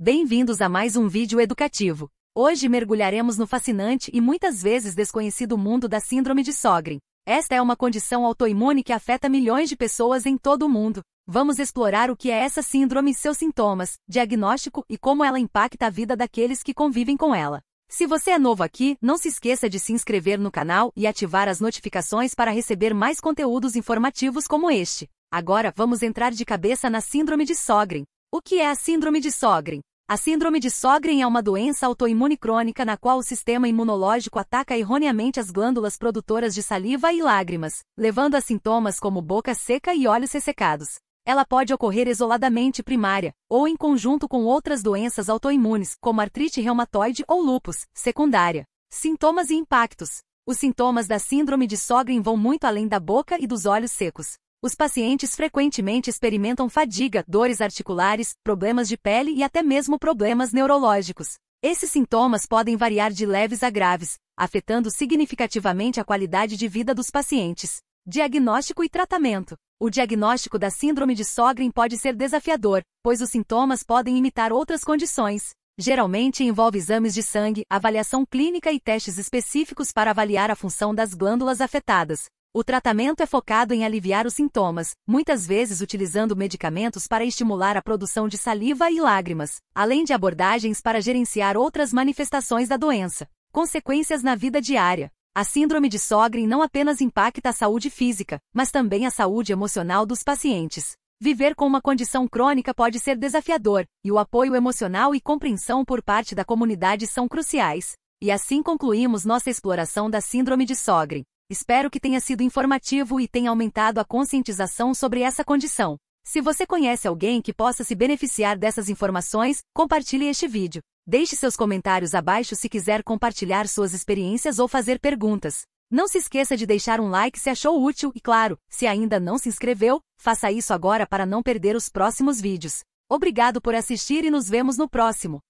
Bem-vindos a mais um vídeo educativo. Hoje mergulharemos no fascinante e muitas vezes desconhecido mundo da síndrome de Sjögren. Esta é uma condição autoimune que afeta milhões de pessoas em todo o mundo. Vamos explorar o que é essa síndrome e seus sintomas, diagnóstico e como ela impacta a vida daqueles que convivem com ela. Se você é novo aqui, não se esqueça de se inscrever no canal e ativar as notificações para receber mais conteúdos informativos como este. Agora, vamos entrar de cabeça na síndrome de Sjögren. O que é a síndrome de Sjögren? A síndrome de Sjögren é uma doença autoimune crônica na qual o sistema imunológico ataca erroneamente as glândulas produtoras de saliva e lágrimas, levando a sintomas como boca seca e olhos ressecados. Ela pode ocorrer isoladamente primária, ou em conjunto com outras doenças autoimunes, como artrite reumatoide ou lúpus, secundária. Sintomas e impactos. Os sintomas da síndrome de Sjögren vão muito além da boca e dos olhos secos. Os pacientes frequentemente experimentam fadiga, dores articulares, problemas de pele e até mesmo problemas neurológicos. Esses sintomas podem variar de leves a graves, afetando significativamente a qualidade de vida dos pacientes. Diagnóstico e tratamento. O diagnóstico da síndrome de Sjögren pode ser desafiador, pois os sintomas podem imitar outras condições. Geralmente envolve exames de sangue, avaliação clínica e testes específicos para avaliar a função das glândulas afetadas, o tratamento é focado em aliviar os sintomas, muitas vezes utilizando medicamentos para estimular a produção de saliva e lágrimas, além de abordagens para gerenciar outras manifestações da doença. Consequências na vida diária. A síndrome de Sjögren não apenas impacta a saúde física, mas também a saúde emocional dos pacientes. Viver com uma condição crônica pode ser desafiador, e o apoio emocional e compreensão por parte da comunidade são cruciais. E assim concluímos nossa exploração da síndrome de Sjögren. Espero que tenha sido informativo e tenha aumentado a conscientização sobre essa condição. Se você conhece alguém que possa se beneficiar dessas informações, compartilhe este vídeo. Deixe seus comentários abaixo se quiser compartilhar suas experiências ou fazer perguntas. Não se esqueça de deixar um like se achou útil e, claro, se ainda não se inscreveu, faça isso agora para não perder os próximos vídeos. Obrigado por assistir e nos vemos no próximo.